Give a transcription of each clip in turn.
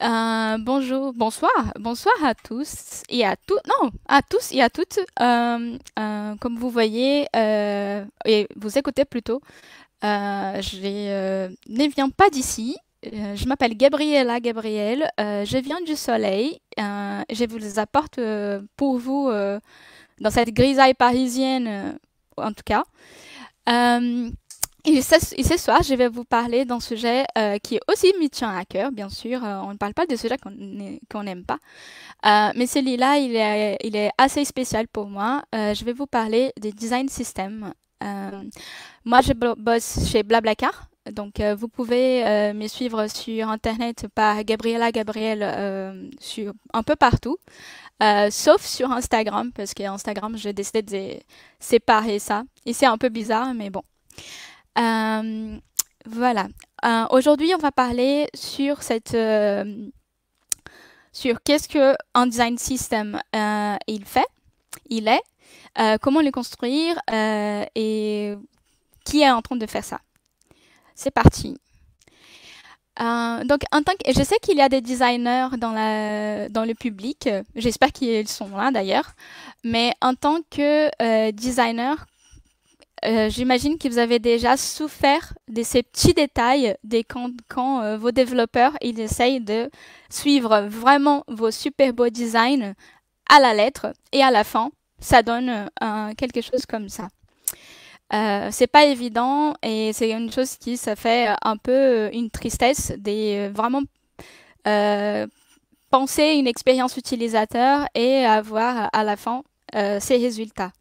Euh, bonjour, bonsoir, bonsoir à tous et à toutes, non, à tous et à toutes. Euh, euh, comme vous voyez, et vous écoutez plutôt, je ne viens pas d'ici. Je m'appelle Gabriela Gabriel, je viens du soleil. je vous apporte pour vous, dans cette grisaille parisienne en tout cas. Et ce, soir, je vais vous parler d'un sujet euh, qui qui aussi me tient à cœur, bien sûr. Euh, on ne parle pas de sujets qu'on n'aime pas. Euh, mais celui-là, il est, il est, assez spécial pour moi. je vais vous parler des design systems. moi, je bosse chez Blablacar. Donc, vous pouvez me suivre sur Internet par Gabriela Gabriel sur, un peu partout. sauf sur Instagram, parce que Instagram, j'ai décidé de séparer ça. Et c'est un peu bizarre, mais bon. Euh, voilà. Euh, aujourd'hui, on va parler sur cette euh, sur qu'est-ce que un design system il fait, il est, comment le construire et qui est en train de faire ça. C'est parti. donc, en tant que, je sais qu'il y a des designers dans, la, dans le public, j'espère qu'ils sont là d'ailleurs, mais en tant que designer, euh, j'imagine que vous avez déjà souffert de ces petits détails quand, euh, vos développeurs ils essayent de suivre vraiment vos super beaux designs à la lettre et à la fin, ça donne euh, quelque chose comme ça. c'est pas évident et c'est une chose qui ça fait un peu une tristesse de vraiment penser une expérience utilisateur et avoir à la fin ces résultats.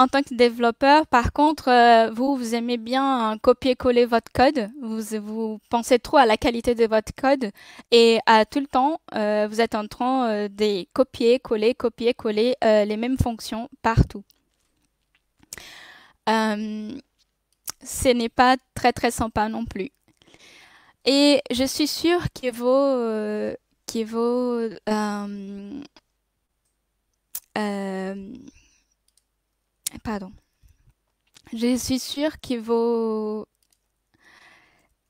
En tant que développeur, par contre, euh, vous, vous aimez bien copier-coller votre code, vous, pensez trop à la qualité de votre code et à tout le temps, euh, vous êtes en train euh, de copier-coller, copier-coller les mêmes fonctions partout. ce n'est pas très très sympa non plus. Et je suis sûre qu'il vaut que vos Pardon. Je suis sûre que vos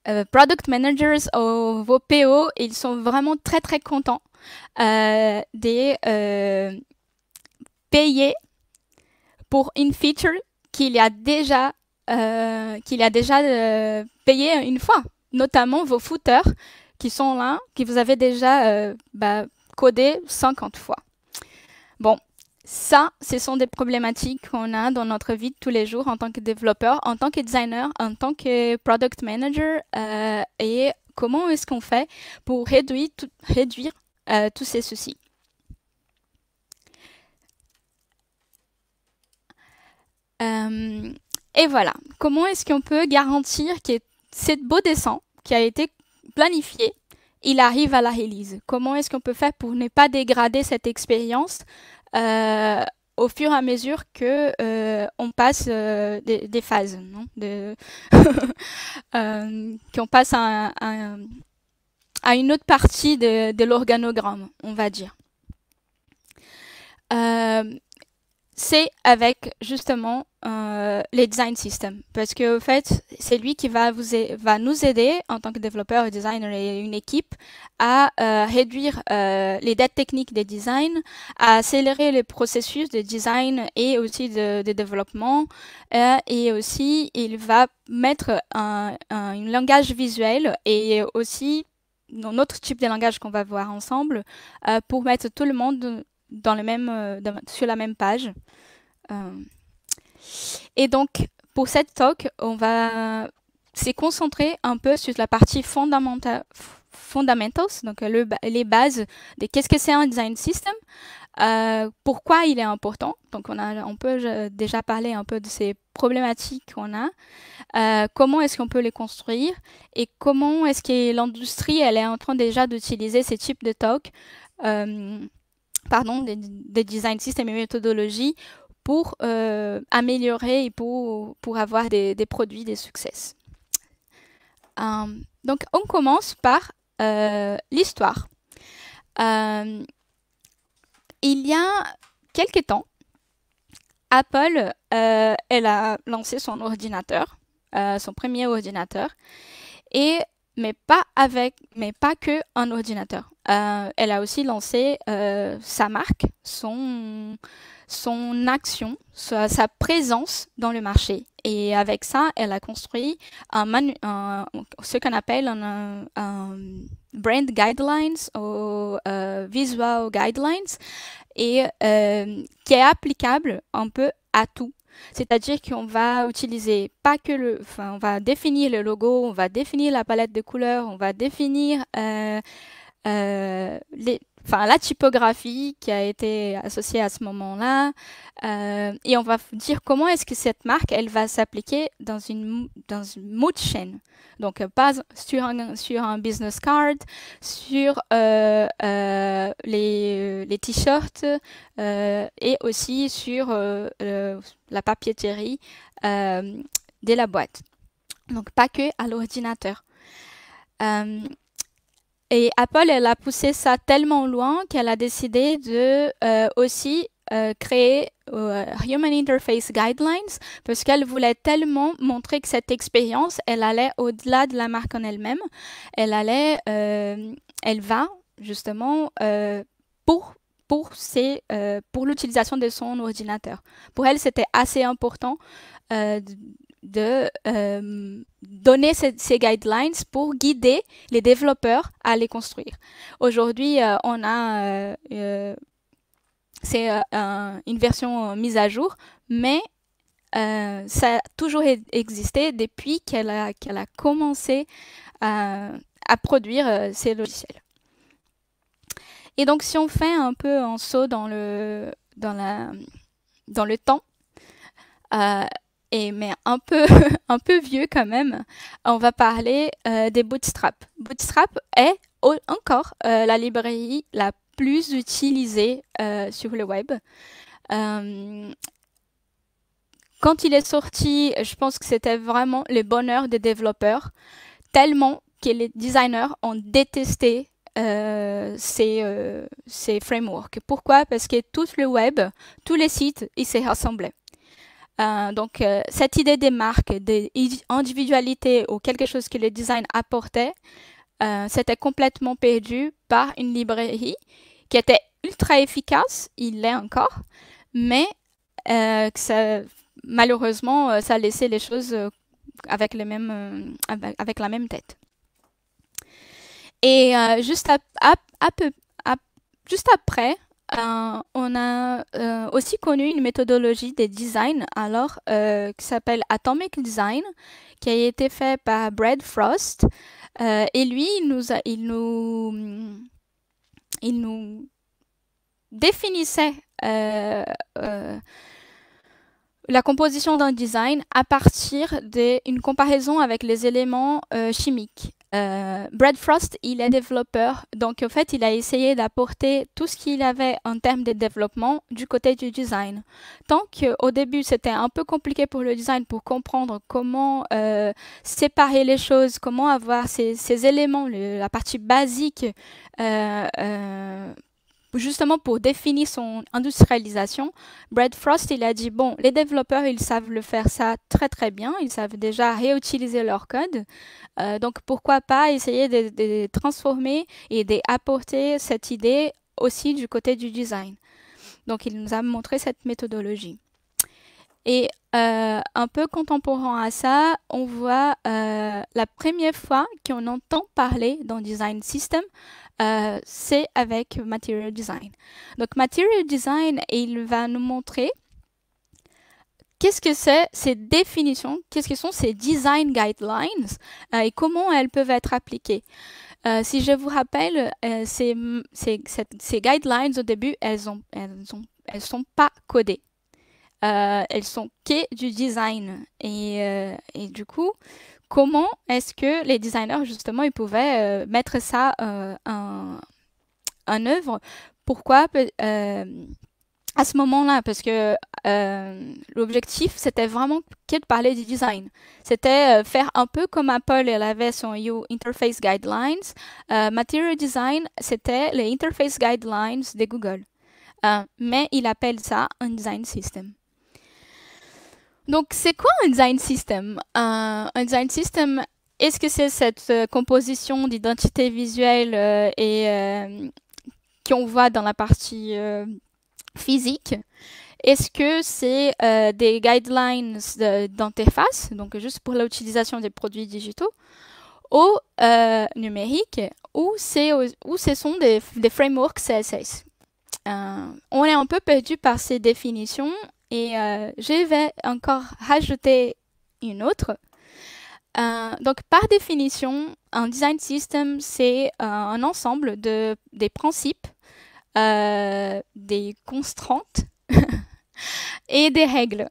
euh, product managers ou vos PO, ils sont vraiment très très contents euh, de euh, payer pour une feature qu'il a déjà, qu'il a déjà payé une fois, notamment vos footers qui sont là, que vous avez déjà bah, codé 50 fois. Bon, ça, ce sont des problématiques qu'on a dans notre vie de tous les jours en tant que développeur, en tant que designer, en tant que product manager. Euh, et comment est-ce qu'on fait pour réduire, euh, tous ces soucis euh, Et voilà, comment est-ce qu'on peut garantir que ce beau dessin qui a été planifié, il arrive à la release Comment est-ce qu'on peut faire pour ne pas dégrader cette expérience euh, au fur et à mesure que euh, on passe euh, des, phases, non qu'on passe à, une autre partie de l'organogramme, on va dire c'est avec justement euh, les design systems. Parce que au fait, c'est lui qui va, vous va nous aider en tant que développeur designer et une équipe à euh, réduire euh, les dates techniques des designs, à accélérer les processus de design et aussi de, développement. et aussi, il va mettre un, langage visuel et aussi un notre type de langage qu'on va voir ensemble pour mettre tout le monde le euh, sur la même page. Euh, et donc, pour cette talk, on va s'est concentré un peu sur la partie fondamentale fundamentals, donc les bases de qu'est-ce que c'est un design system, euh, pourquoi il est important. Donc on a on peut déjà parler un peu de ces problématiques qu'on a, comment est-ce qu'on peut les construire et comment est-ce que l'industrie elle est en train déjà d'utiliser ces types de talks pardon, des, design systems et méthodologies pour euh, améliorer et pour, pour avoir des, produits, des succès. Euh, donc, on commence par euh, l'histoire. il y a quelques temps, Apple, elle a lancé son ordinateur, son premier ordinateur, et mais pas avec, mais pas que un ordinateur. Euh, elle a aussi lancé euh, sa marque, son, son action, sa, sa, présence dans le marché. Et avec ça, elle a construit un ce qu'on appelle un, brand guidelines ou euh, visual guidelines et qui est applicable un peu à tout. C'est-à-dire qu'on va utiliser pas que le, on va définir le logo, on va définir la palette de couleurs, on va définir euh, euh, les, enfin la typographie qui a été associée à ce moment-là. Euh, et on va dire comment est-ce que cette marque, elle va s'appliquer dans une, dans une chaîne. Donc euh, pas sur un, sur un business card, sur euh, les, t-shirts et aussi sur la papeterie de la boîte. Donc pas que à l'ordinateur. Et Apple, elle a poussé ça tellement loin qu'elle a décidé de euh, aussi euh, créer euh, Human Interface Guidelines parce qu'elle voulait tellement montrer que cette expérience, elle allait au-delà de la marque en elle-même. Elle allait, elle va justement pour pour, pour l'utilisation de son ordinateur. Pour elle, c'était assez important de donner ces, guidelines pour guider les développeurs à les construire. Aujourd'hui, euh, on a euh, euh, c'est une version mise à jour, mais ça a toujours e-, existé depuis qu'elle a, qu'elle a commencé à, produire ces logiciels. Et donc, si on fait un peu un saut dans le, dans la, dans le temps, et mais un peu un peu vieux quand même, on va parler euh, des Bootstrap. Bootstrap est encore euh, la librairie la plus utilisée euh, sur le web. quand il est sorti, je pense que c'était vraiment le bonheur des développeurs, tellement que les designers ont détesté ces, ces frameworks. Pourquoi Parce que tout le web, tous les sites, ils se rassemblaient. Euh, donc, euh, cette idée des marques, des individualités ou quelque chose que le design apportait, euh, c'était complètement perdu par une librairie qui était ultra efficace, il l'est encore, mais malheureusement, ça laissait les choses avec, avec, la même tête. Et juste, juste après, euh, on a euh, aussi connu une méthodologie des design alors euh, qui s'appelle Atomic Design, qui a été fait par Brad Frost. et lui, il nous définissait la composition d'un design à partir d'une comparaison avec les éléments chimiques. Euh, Brad Frost, il est mm. développeur, donc en fait, il a essayé d'apporter tout ce qu'il avait en termes de développement du côté du design. Tant qu'au début, c'était un peu compliqué pour le design pour comprendre comment euh, séparer les choses, comment avoir ces, ces éléments, la partie basique euh, euh justement pour définir son industrialisation, Brad Frost, il a dit, bon, les développeurs, ils savent le faire ça très très bien, ils savent déjà réutiliser leur code, euh, donc pourquoi pas essayer de, transformer et d'apporter cette idée aussi du côté du design. Donc il nous a montré cette méthodologie. Et euh, un peu contemporain à ça, on voit euh, la première fois qu'on entend parler dans Design System euh, c'est avec Material Design. Donc Material Design, il va nous montrer qu'est-ce que c'est ces définitions, qu'est-ce que sont ces design guidelines euh, et comment elles peuvent être appliquées. Euh, si je vous rappelle, ces, guidelines au début, elles ne elles sont pas codées. elles sont que du design. Et, et du coup, comment est-ce que les designers, justement, ils pouvaient euh, mettre ça euh, en, œuvre Pourquoi euh, à ce moment-là Parce que l'objectif, c'était vraiment que de parler du design. C'était faire un peu comme Apple, elle avait son U Interface Guidelines. Material Design, c'était les Interface Guidelines de Google. mais il appelle ça un design system. Donc, c'est quoi un design system un, design system, est-ce que c'est cette euh, composition d'identité visuelle euh, et euh, qu'on voit dans la partie euh, physique est-ce que c'est des guidelines d'interface, donc juste pour l'utilisation des produits digitaux, ou euh, numériques, ou, ou ce sont des, frameworks CSS On est un peu perdu par ces définitions et euh, je vais encore rajouter une autre. Euh, donc, par définition, un design system, c'est euh, un ensemble de, des principes, des contraintes et des règles.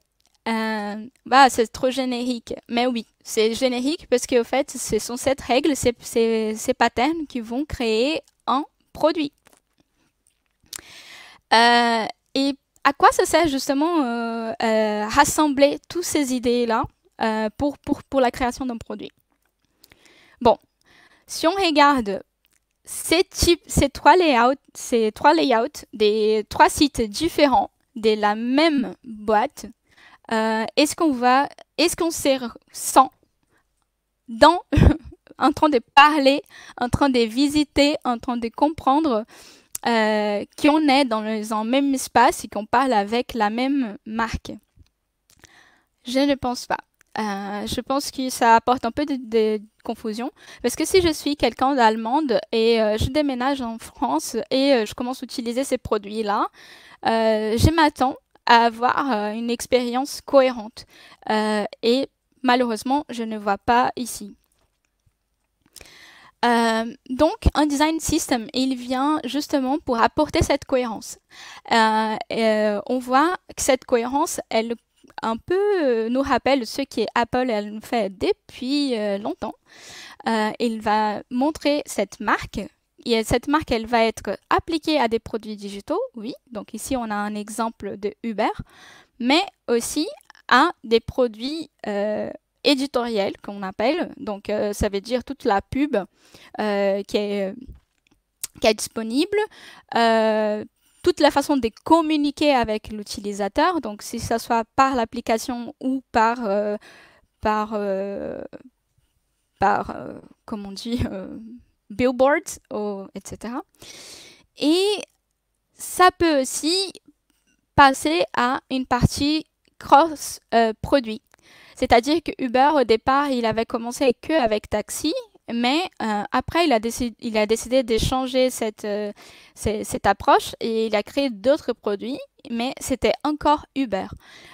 bah, c'est trop générique. Mais oui, c'est générique parce qu'au fait, ce sont ces règles, ces, ces, ces patterns qui vont créer un produit. et à quoi ça sert justement euh, euh, rassembler toutes ces idées-là euh, pour, pour, la création d'un produit Bon, si on regarde ces, types, ces, trois layouts, ces trois layouts des trois sites différents de la même boîte, est-ce qu'on va, est-ce qu'on se sent dans, en train de parler, en train de visiter, en train de comprendre euh, qui qu'on est dans le même espace et qu'on parle avec la même marque. Je ne pense pas. Euh, je pense que ça apporte un peu de, confusion parce que si je suis quelqu'un d'allemande et euh, je déménage en France et je commence à utiliser ces produits-là, je m'attends à avoir une expérience cohérente et malheureusement je ne vois pas ici. Euh, donc, un design system, il vient justement pour apporter cette cohérence. Euh, euh, on voit que cette cohérence, elle un peu nous rappelle ce qu'Apple Apple elle fait depuis longtemps. il va montrer cette marque. Et cette marque, elle va être appliquée à des produits digitaux, oui. Donc ici, on a un exemple de Uber, mais aussi à des produits éditoriel qu'on appelle. Donc, euh, ça veut dire toute la pub euh, qui, est, qui, est, disponible. Euh, toute la façon de communiquer avec l'utilisateur, donc si ça soit par l'application ou par par par comment on dit billboards, etc. Et ça peut aussi passer à une partie cross produit. C'est-à-dire que Uber, au départ, il avait commencé que avec taxi, mais euh, après, il a, décidé, il a d'échanger euh, cette, approche et il a créé d'autres produits, mais c'était encore Uber.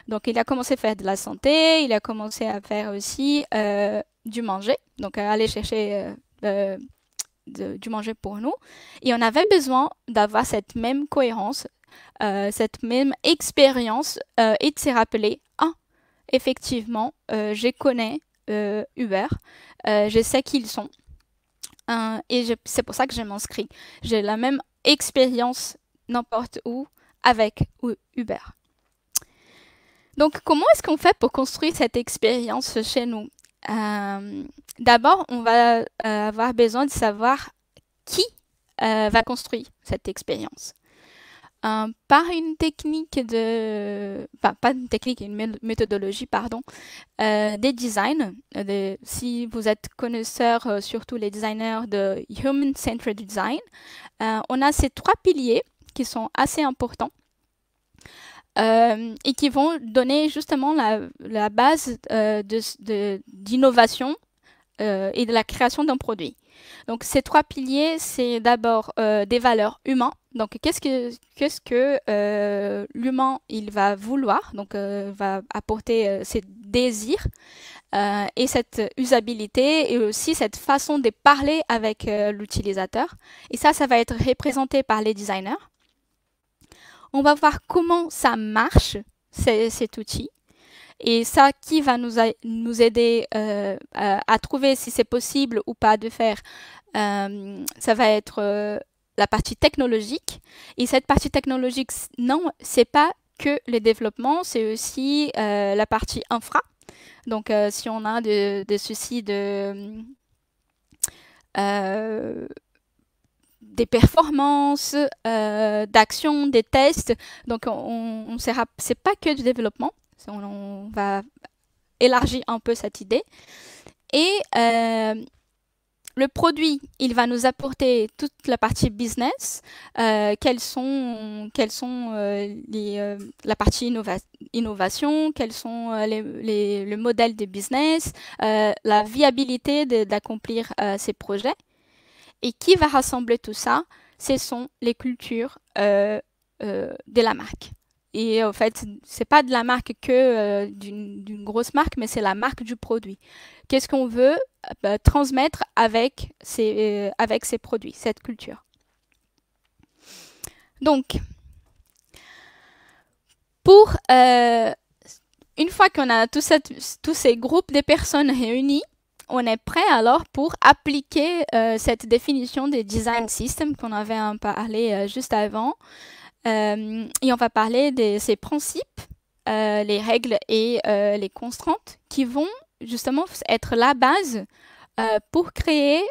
Donc, il a commencé à faire de la santé, il a commencé à faire aussi euh, du manger, donc à aller chercher du manger pour nous. Et on avait besoin d'avoir cette même cohérence, cette même expérience et de se rappeler, ah, effectivement, euh, je connais euh, Uber, euh, je sais qui ils sont. Hein, et c'est pour ça que je m'inscris. J'ai la même expérience n'importe où avec Uber. Donc, comment est-ce qu'on fait pour construire cette expérience chez nous D'abord, on va avoir besoin de savoir qui va construire cette expérience par une technique de... pas une technique, une méthodologie, pardon, euh, des designs. Euh, si vous êtes connaisseur, euh, surtout les designers de Human-Centered Design, on a ces trois piliers qui sont assez importants. et qui vont donner justement la, base d'innovation et de la création d'un produit. Donc ces trois piliers, c'est d'abord euh, des valeurs humaines. Donc qu'est-ce que, qu'est-ce que euh, l'humain il va vouloir, donc euh, va apporter ses désirs et cette usabilité et aussi cette façon de parler avec l'utilisateur. Et ça, ça va être représenté par les designers. On va voir comment ça marche, cet outil. Et ça, qui va nous, nous aider euh, à, trouver si c'est possible ou pas de faire euh, Ça va être euh, la partie technologique. Et cette partie technologique, non, c'est pas que le développement, c'est aussi la partie infra. Donc, si on a des de soucis de des performances, d'action, des tests. Donc, on, on c'est pas que du développement on, va élargir un peu cette idée. Et euh, le produit, il va nous apporter toute la partie business, euh, quelles sont, sont euh, les, la partie innovation, quels sont les, le modèle de business, la viabilité d'accomplir ces projets. Et qui va rassembler tout ça Ce sont les cultures de la marque. Et euh, en fait, c'est pas de la marque que euh, d'une grosse marque, mais c'est la marque du produit. Qu'est-ce qu'on veut bah, transmettre euh, avec ces, produits, cette culture. Donc, pour une fois qu'on a tous ces groupes de personnes réunies on est prêt alors pour appliquer cette définition des design systems qu'on avait parlé juste avant euh, et on va parler de ces principes, euh, les règles et euh, les contraintes qui vont justement être la base pour créer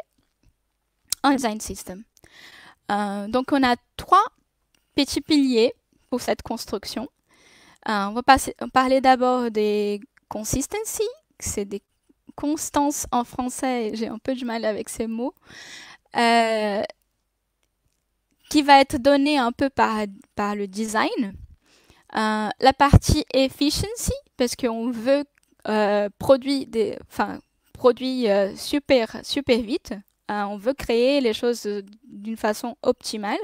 un design system. donc on a trois petits piliers pour cette construction. on va parler d'abord des consistency, c'est des constances en français, j'ai un peu du mal avec ces mots qui va être donné un peu par, par le design. Euh, la partie efficiency, parce qu'on veut euh, produire enfin, produit, euh, super, super vite. on veut créer les choses d'une façon optimale.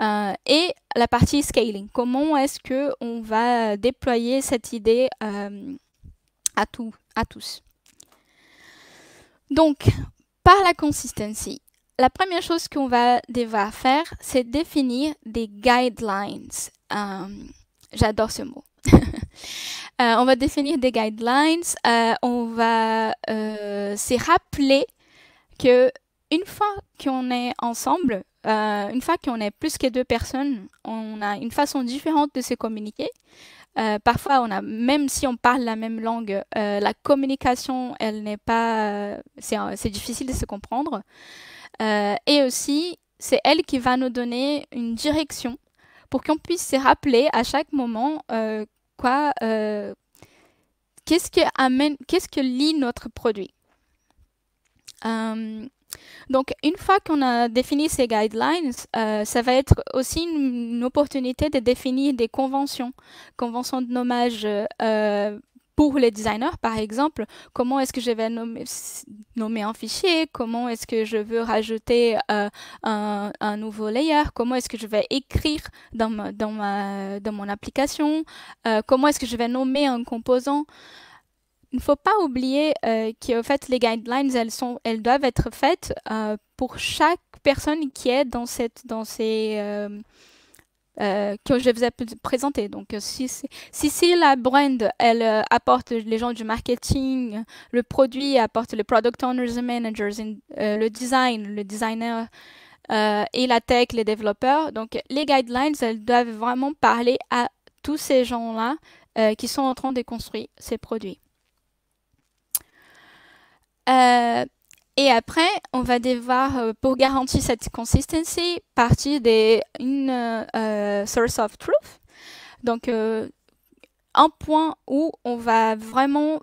et la partie scaling, comment est-ce que on va déployer cette idée à, à tous. Donc, par la consistency, la première chose qu'on va devoir faire, c'est définir des guidelines. Euh, j'adore ce mot. Euh, on va définir des guidelines. Euh, on va se rappeler que une fois qu'on est ensemble, une fois qu'on est plus que deux personnes, on a une façon différente de se communiquer. parfois, on a, même si on parle la même langue, la communication, elle n'est pas, c'est difficile de se comprendre. Euh, et aussi, c'est elle qui va nous donner une direction pour qu'on puisse se rappeler à chaque moment euh, quoi, euh, qu'est-ce que amène, qu'est-ce que lit notre produit. donc, une fois qu'on a défini ces guidelines, ça va être aussi une, opportunité de définir des conventions, conventions de nommage, euh, pour les designers, par exemple, comment est-ce que je vais nommer, un fichier, comment est-ce que je veux rajouter euh, un, nouveau layer, comment est-ce que je vais écrire dans, mon application, euh, comment est-ce que je vais nommer un composant. Il ne faut pas oublier euh, que fait, les guidelines, elles, sont, doivent être faites euh, pour chaque personne qui est dans, cette, dans ces euh, que je vous ai présenté. Donc, euh, si, si, la brand, elle euh, apporte les gens du marketing, le produit apporte les product owners et managers, le design, le designer et la tech, les développeurs. Donc, les guidelines, elles doivent vraiment parler à tous ces gens-là qui sont en train de construire ces produits. Et après, on va devoir, euh, pour garantir cette consistency, partir d'une euh, euh, source of truth. Donc, un point où on va vraiment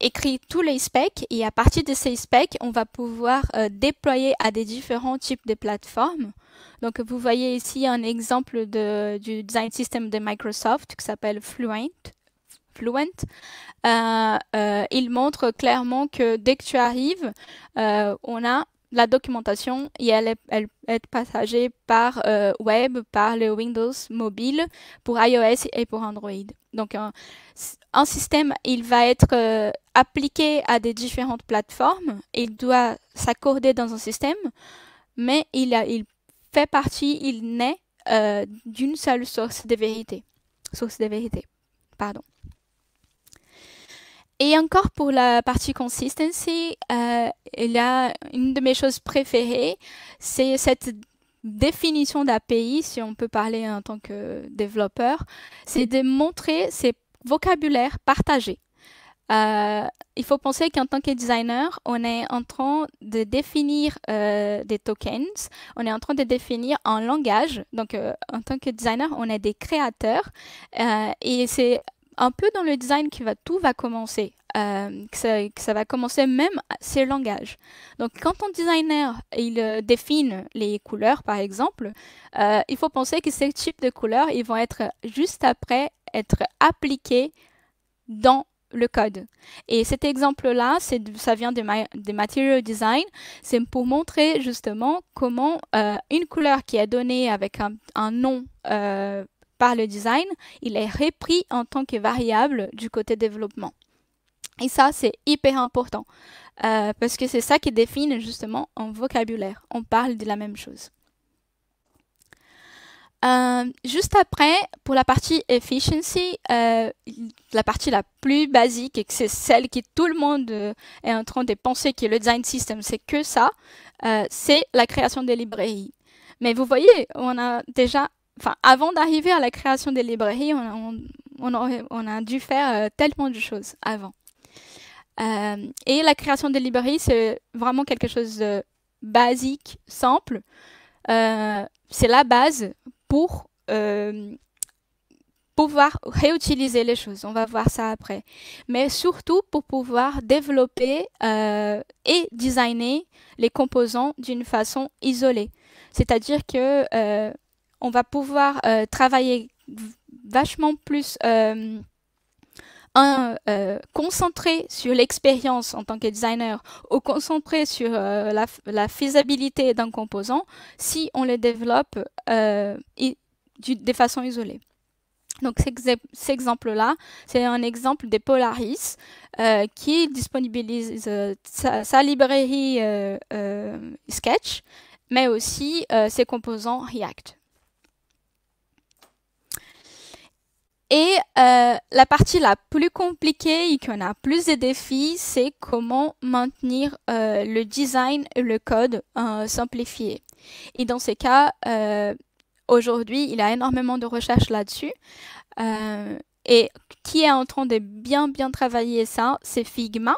écrire tous les specs et à partir de ces specs, on va pouvoir déployer à des différents types de plateformes. Donc, vous voyez ici un exemple du design system de Microsoft qui s'appelle Fluent. Fluent, euh, euh, il montre clairement que dès que tu arrives, euh, on a la documentation et elle est, elle par web, par le Windows mobile, pour iOS et pour Android. Donc un, système, il va être appliqué à des différentes plateformes, il doit s'accorder dans un système, mais il, il fait partie, il naît d'une seule source de vérité. Source de vérité, pardon. Et encore pour la partie consistency, euh, là, une de mes choses préférées, c'est cette définition d'API, si on peut parler en tant que développeur, c'est de montrer ces vocabulaires partagés. Euh, il faut penser qu'en tant que designer, on est en train de définir euh, des tokens, on est en train de définir un langage. Donc, euh, en tant que designer, on est des créateurs et c'est un peu dans le design qui va tout va commencer, euh, que, ça, va commencer même ces langages. Donc quand un designer il euh, définit les couleurs par exemple, euh, il faut penser que ces types de couleurs ils vont être juste après être appliqués dans le code. Et cet exemple-là, ça vient des material design, c'est pour montrer justement comment une couleur qui est donnée avec un, nom par le design, il est repris en tant que variable du côté développement. Et ça, c'est hyper important, euh, parce que c'est ça qui définit justement un vocabulaire. On parle de la même chose. Euh, juste après, pour la partie efficiency, euh, la partie la plus basique et que c'est celle qui tout le monde est en train de penser que le design system, c'est que ça, c'est la création des librairies. Mais vous voyez, on a déjà enfin, avant d'arriver à la création des librairies, on, on, a dû faire euh, tellement de choses avant. Euh, et la création des librairies, c'est vraiment quelque chose de basique, simple. Euh, c'est la base pour pouvoir réutiliser les choses. On va voir ça après. Mais surtout pour pouvoir développer et designer les composants d'une façon isolée. C'est-à-dire que on va pouvoir euh, travailler vachement plus euh, un, euh, concentré sur l'expérience en tant que designer ou concentré sur la, faisabilité d'un composant si on le développe de façon isolée. Donc cet exemple-là, c'est un exemple des Polaris qui disponibilise sa, librairie Sketch, mais aussi ses composants React. Et euh, la partie la plus compliquée et qu'on a plus de défis, c'est comment maintenir euh, le design et le code euh, simplifié. Et dans ces cas, euh, aujourd'hui, il y a énormément de recherches là-dessus. Euh, et qui est en train de bien, bien travailler ça, c'est Figma.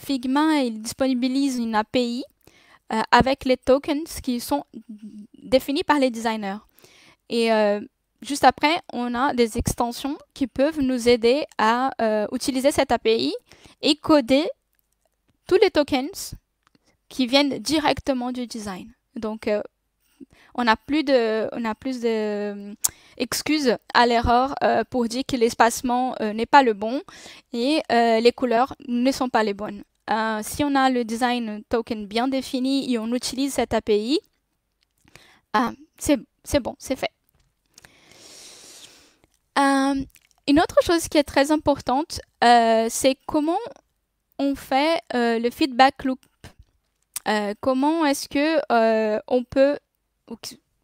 Figma, il disponibilise une API avec les tokens qui sont définis par les designers. Et juste après, on a des extensions qui peuvent nous aider à euh, utiliser cette API et coder tous les tokens qui viennent directement du design. Donc, euh, on a plus de, on plus euh, excuses à l'erreur pour dire que l'espacement n'est pas le bon et les couleurs ne sont pas les bonnes. si on a le design token bien défini et on utilise cette API, ah, c'est bon, c'est fait. Euh, une autre chose qui est très importante, euh, c'est comment on fait euh, le feedback loop. comment est-ce que on peut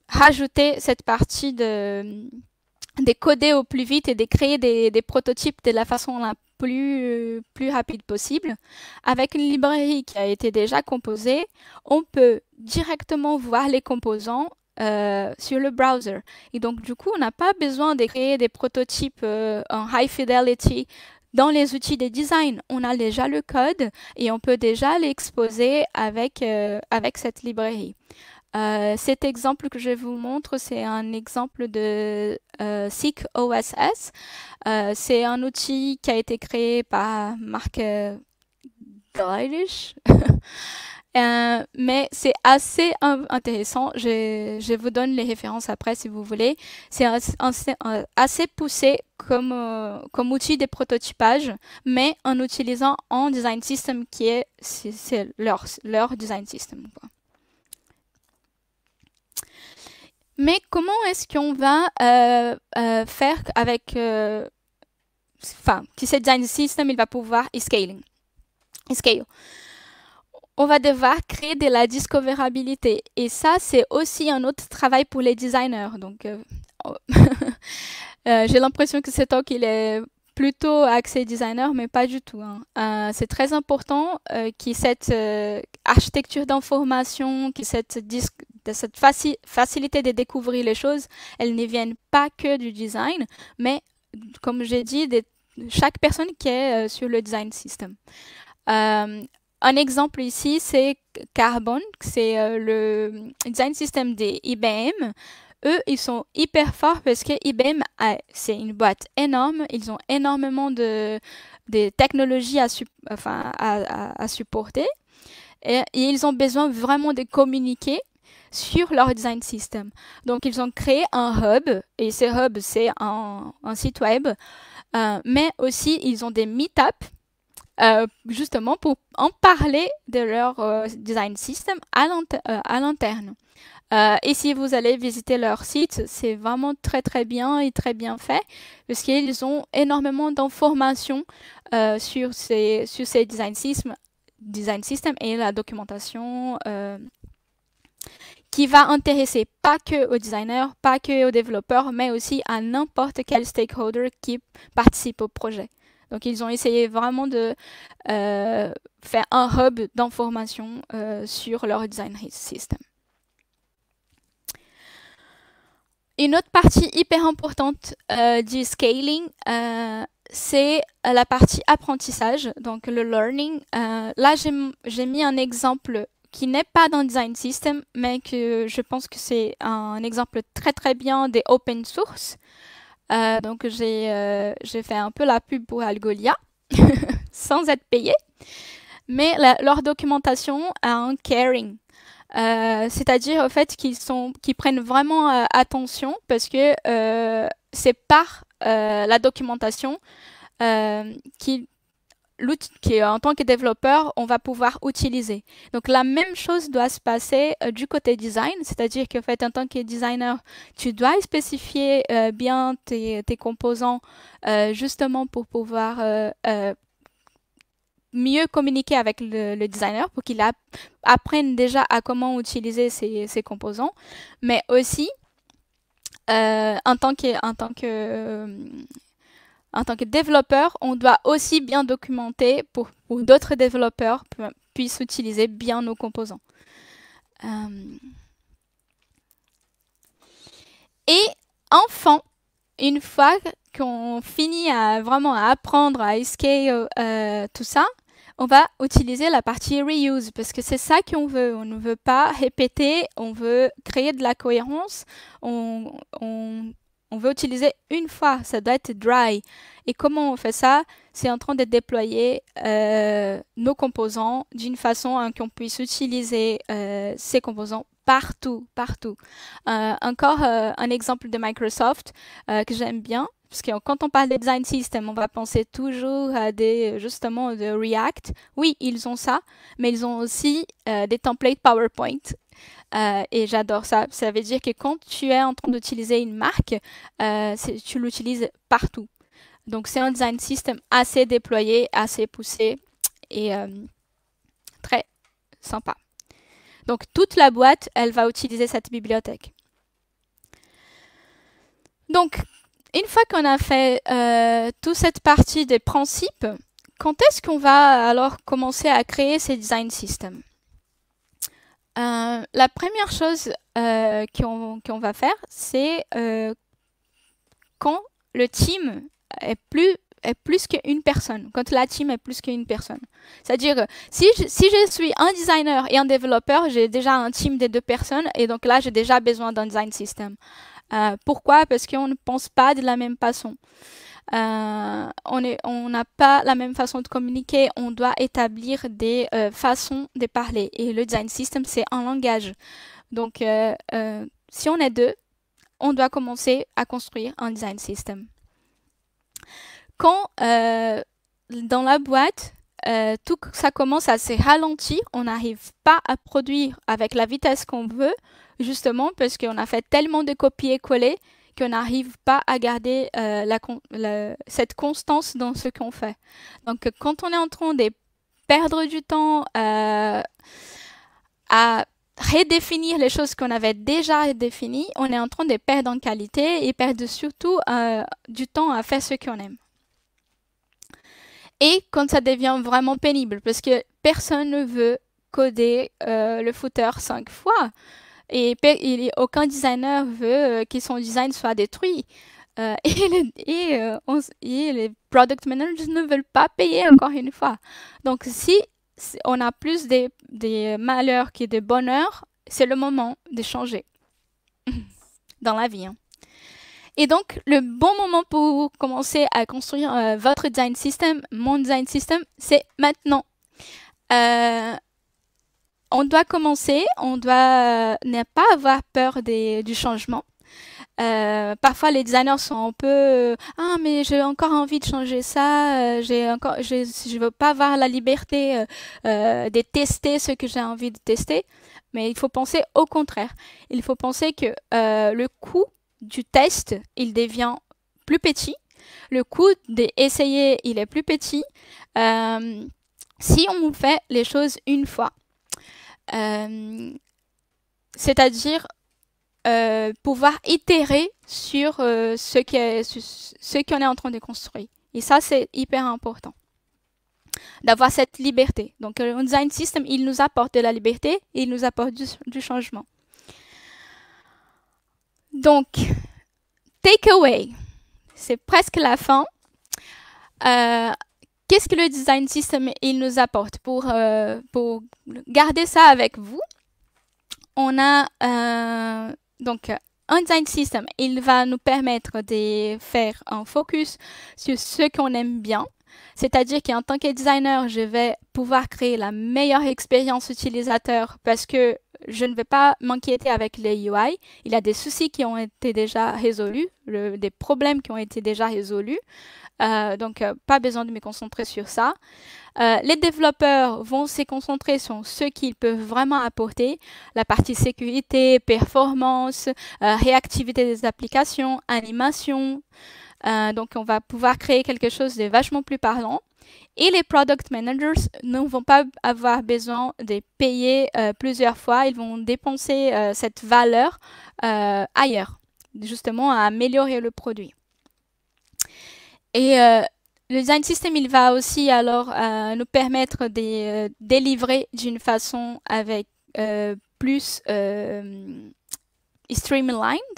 rajouter cette partie de coder au plus vite et de créer des, prototypes de la façon la plus rapide possible. Avec une librairie qui a été déjà composée, on peut directement voir les composants euh, sur le browser. Et donc, du coup, on n'a pas besoin de créer des prototypes euh, en high fidelity dans les outils de design. On a déjà le code et on peut déjà l'exposer avec, euh, avec cette librairie. cet exemple que je vous montre, c'est un exemple de SICK OSS. c'est un outil qui a été créé par Marc Irish. Euh, mais c'est assez intéressant. Je, vous donne les références après si vous voulez. C'est euh, assez, poussé comme, euh, comme outil de prototypage, mais en utilisant un design system qui est, leur, leur design system. Mais comment est-ce qu'on va faire avec... Enfin, qui ce design system, il va pouvoir e scaling. On va devoir créer de la discoverabilité. Et ça, c'est aussi un autre travail pour les designers. Donc, euh, euh, j'ai l'impression que c'est talk, il est plutôt axé designer, mais pas du tout. Hein. Euh, c'est très important que cette architecture d'information, que cette, facilité de découvrir les choses, elles ne viennent pas que du design, mais comme j'ai dit, de chaque personne qui est sur le design system. Euh, un exemple ici, c'est Carbon, c'est euh, le design system des IBM eux, ils sont hyper forts parce que IBM, c'est une boîte énorme. Ils ont énormément de, technologies à, enfin, à, supporter. Et, ils ont besoin vraiment de communiquer sur leur design system. Donc, ils ont créé un hub. Et ce hub, c'est un, site web. Euh, mais aussi, ils ont des meet-ups euh, justement pour en parler de leur euh, design system à euh, l'interne. et si vous allez visiter leur site, c'est vraiment très très bien et très bien fait, parce qu'ils ont énormément d'informations sur ces, sur ces design systems design system et la documentation qui va intéresser pas que aux designers, pas que aux développeurs, mais aussi à n'importe quel stakeholder qui participe au projet. Donc ils ont essayé vraiment de euh, faire un hub d'information euh, sur leur design system. Une autre partie hyper importante euh, du scaling, c'est la partie apprentissage, donc le learning. là, j'ai mis un exemple qui n'est pas dans design system, mais que je pense que c'est un exemple très très bien des open source. Euh, donc euh, j'ai fait un peu la pub pour Algolia sans être payée. Mais leur documentation a un caring. Euh, c'est-à-dire au fait qu'ils prennent vraiment attention parce que c'est par la documentation qu'ils l'outil en tant que développeur, on va pouvoir utiliser. Donc la même chose doit se passer euh, du côté design, c'est-à-dire qu'en fait, en tant que designer, tu dois spécifier euh, bien tes, composants euh, justement pour pouvoir mieux communiquer avec le, designer pour qu'il apprenne déjà à comment utiliser ses composants, mais aussi en tant en tant que en tant que développeur, on doit aussi bien documenter pour que d'autres développeurs puissent utiliser bien nos composants. Euh, et enfin, une fois qu'on finit à vraiment à apprendre à escaler euh, tout ça, on va utiliser la partie reuse parce que c'est ça qu'on veut. On ne veut pas répéter, on veut créer de la cohérence, on veut utiliser une fois, ça doit être dry. Et comment on fait ça C'est en train de déployer euh, nos composants d'une façon hein, qu'on puisse utiliser euh, ces composants partout, partout. Euh, encore un exemple de Microsoft que j'aime bien, parce que quand on parle de design system, on va penser toujours à des justement de React. Oui, ils ont ça, mais ils ont aussi des templates PowerPoint euh, et j'adore ça. Ça veut dire que quand tu es en train d'utiliser une marque, euh, tu l'utilises partout. Donc c'est un design system assez déployé, assez poussé et euh, très sympa. Donc toute la boîte, elle va utiliser cette bibliothèque. Donc une fois qu'on a fait toute cette partie des principes, quand est-ce qu'on va alors commencer à créer ces design systems euh, la première chose euh, qu'on va faire, c'est euh, quand le team est plus est plus qu'une personne, quand la team est plus qu'une personne. C'est-à-dire, si je, si je suis un designer et un développeur, j'ai déjà un team des deux personnes, et donc là, j'ai déjà besoin d'un design system. pourquoi Parce qu'on ne pense pas de la même façon. Euh, on n'a pas la même façon de communiquer, on doit établir des euh, façons de parler. Et le design system, c'est un langage. Donc, euh, si on est deux, on doit commencer à construire un design system. Quand dans la boîte, tout ça commence à se ralentir, on n'arrive pas à produire avec la vitesse qu'on veut, justement parce qu'on a fait tellement de copier-coller qu'on n'arrive pas à garder euh, cette constance dans ce qu'on fait. Donc quand on est en train de perdre du temps euh, à redéfinir les choses qu'on avait déjà définies, on est en train de perdre en qualité et perdre surtout euh, du temps à faire ce qu'on aime. Et quand ça devient vraiment pénible, parce que personne ne veut coder le footer cinq fois et, aucun designer veut euh, que son design soit détruit. Euh, euh, et, les product managers ne veulent pas payer encore une fois. Donc si on a plus des, malheurs que des bonheurs, c'est le moment de changer dans la vie. Hein. Et donc le bon moment pour commencer à construire votre design system, mon design system, c'est maintenant on doit commencer, on doit euh, ne pas avoir peur du changement. Euh, parfois, les designers sont un peu euh, ah mais j'ai encore envie de changer ça, j'ai encore je ne veux pas avoir la liberté de tester ce que j'ai envie de tester. Mais il faut penser au contraire. Il faut penser que le coût du test il devient plus petit, le coût d'essayer il est plus petit. si on fait les choses une fois, euh, c'est-à-dire euh, pouvoir itérer sur euh, ce qu'on ce qu'on est en train de construire. Et ça, c'est hyper important d'avoir cette liberté. Donc, le design system, il nous apporte de la liberté, il nous apporte du, changement. Donc, takeaway, c'est presque la fin qu'est-ce que le design system il nous apporte pour, euh, pour garder ça avec vous On a euh, donc un design system. Il va nous permettre de faire un focus sur ce qu'on aime bien. C'est-à-dire qu'en tant que designer, je vais pouvoir créer la meilleure expérience utilisateur parce que je ne vais pas m'inquiéter avec les UI. Il y a des soucis qui ont été déjà résolus, des problèmes qui ont été déjà résolus. Euh, donc, euh, pas besoin de me concentrer sur ça. Euh, les développeurs vont se concentrer sur ce qu'ils peuvent vraiment apporter, la partie sécurité, performance, réactivité des applications, animation. donc, on va pouvoir créer quelque chose de vachement plus parlant. Et les product managers ne vont pas avoir besoin de payer euh, plusieurs fois, ils vont dépenser euh, cette valeur euh, ailleurs, justement à améliorer le produit. Et le design system, il va aussi alors nous permettre de délivrer d'une façon avec plus streamlined,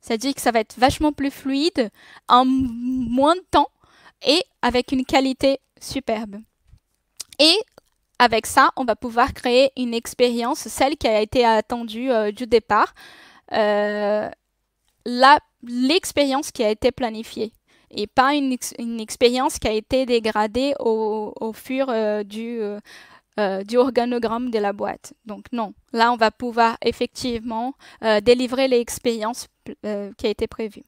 c'est-à-dire que ça va être vachement plus fluide en moins de temps et avec une qualité superbe. Et avec ça, on va pouvoir créer une expérience, celle qui a été attendue euh, du départ, euh, l'expérience qui a été planifiée et pas une, expérience qui a été dégradée au, au fur euh, du, du, organogramme de la boîte. Donc non, là on va pouvoir effectivement délivrer l'expérience qui a été prévue.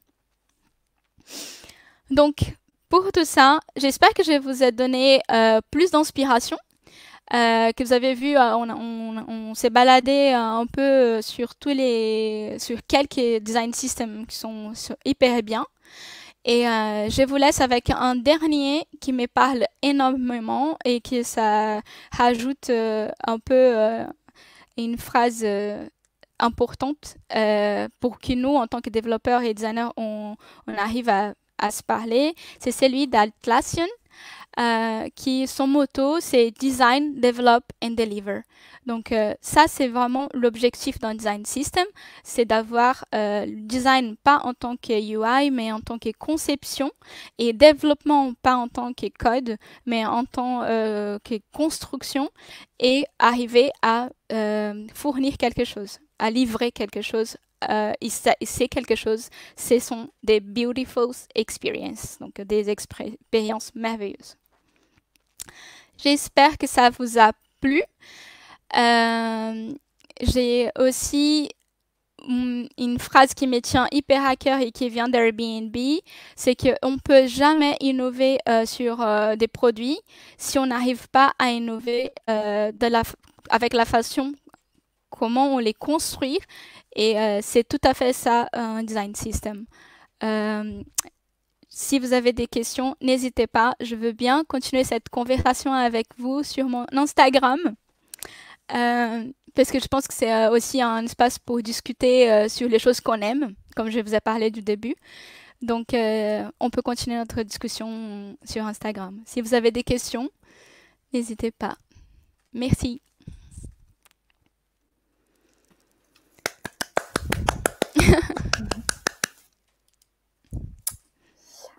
Donc pour tout ça, j'espère que je vous ai donné euh, plus d'inspiration. Euh, que vous avez vu, euh, on, s'est baladé un peu sur tous les, sur quelques design systems qui sont, hyper bien. Et je vous laisse avec un dernier qui me parle énormément et qui ça rajoute un peu une phrase importante pour que nous, en tant que développeurs et designers, on arrive à à se parler, c'est celui d'Atlassian, euh, qui son motto c'est Design, Develop and Deliver. Donc euh, ça c'est vraiment l'objectif d'un design system, c'est d'avoir euh, design pas en tant que UI mais en tant que conception et développement pas en tant que code mais en tant que construction et arriver à fournir quelque chose, à livrer quelque chose euh, il, quelque chose, ce sont des beautiful experiences, donc des expériences merveilleuses. J'espère que ça vous a plu. Euh, j'ai aussi mm, une phrase qui me tient hyper à cœur et qui vient d'Airbnb, c'est qu'on ne peut jamais innover euh, sur euh, des produits si on n'arrive pas à innover de la avec la façon comment on les construit et euh, c'est tout à fait ça un design system. Euh, si vous avez des questions, n'hésitez pas. Je veux bien continuer cette conversation avec vous sur mon Instagram. Euh, parce que je pense que c'est aussi un espace pour discuter sur les choses qu'on aime, comme je vous ai parlé du début. Donc, on peut continuer notre discussion sur Instagram. Si vous avez des questions, n'hésitez pas. Merci.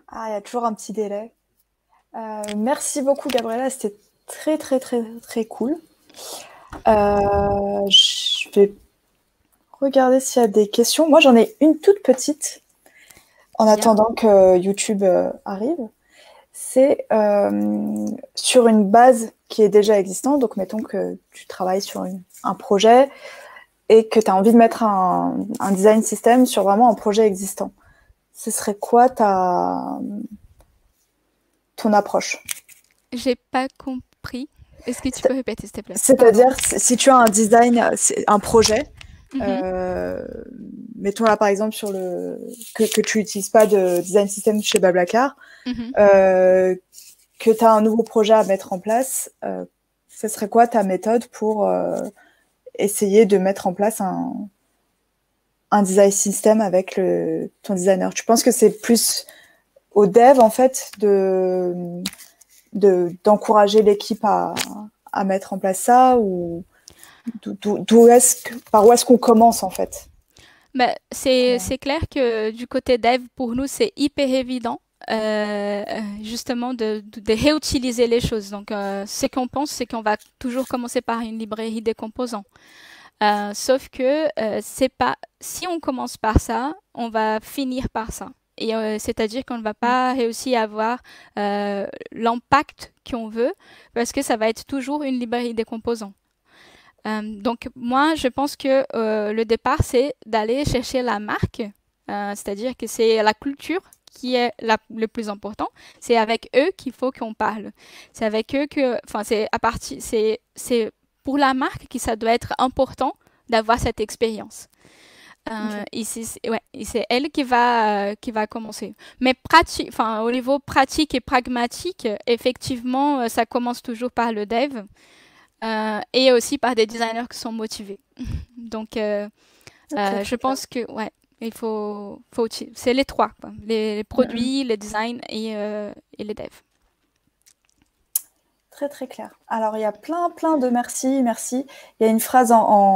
ah, il y a toujours un petit délai. Euh, merci beaucoup, Gabriella, C'était très, très, très, très cool. Euh, je vais regarder s'il y a des questions. Moi, j'en ai une toute petite en attendant que euh, YouTube arrive. C'est sur une base qui est déjà existante. Donc, mettons que tu travailles sur un projet et que tu as envie de mettre un, design system sur vraiment un projet existant. Ce serait quoi ta, ton approche J'ai pas compris. Est-ce que tu peux répéter, s'il te plaît C'est-à-dire, si tu as un design, un projet, mhm. euh, mettons là par exemple sur le que, tu n'utilises pas de design system chez Bablacar, mhm. euh, que tu as un nouveau projet à mettre en place, euh, ce serait quoi ta méthode pour essayer de mettre en place un, un design system avec le, ton designer. Tu penses que c'est plus au dev, en fait, de d'encourager l'équipe à, à, mettre en place ça ou est par où est-ce qu'on commence en fait bah, c'est clair que du côté dev, pour nous, c'est hyper évident euh, euh, justement de, réutiliser les choses. Donc, euh, ce qu'on pense, c'est qu'on va toujours commencer par une librairie des composants. sauf que c'est pas si on commence par ça, on va finir par ça. Et c'est-à-dire qu'on ne va pas réussir à avoir l'impact qu'on veut parce que ça va être toujours une librairie des composants. donc moi, je pense que le départ, c'est d'aller chercher la marque, c'est-à-dire que c'est la culture qui est le plus important, c'est avec eux qu'il faut qu'on parle. C'est avec eux que, enfin, c'est à partir, c'est, c'est pour la marque que ça doit être important d'avoir cette expérience. Euh, ouais, c'est elle qui va, euh, qui va commencer. Mais pratique, au niveau pratique et pragmatique, effectivement, euh, ça commence toujours par le dev euh, et aussi par des designers qui sont motivés. Donc, je pense que ouais, il faut, faut c'est les trois, Les, produits, les designs et, euh, et les devs. Très très clair. Alors il y a plein plein de merci, merci. Il y a une phrase en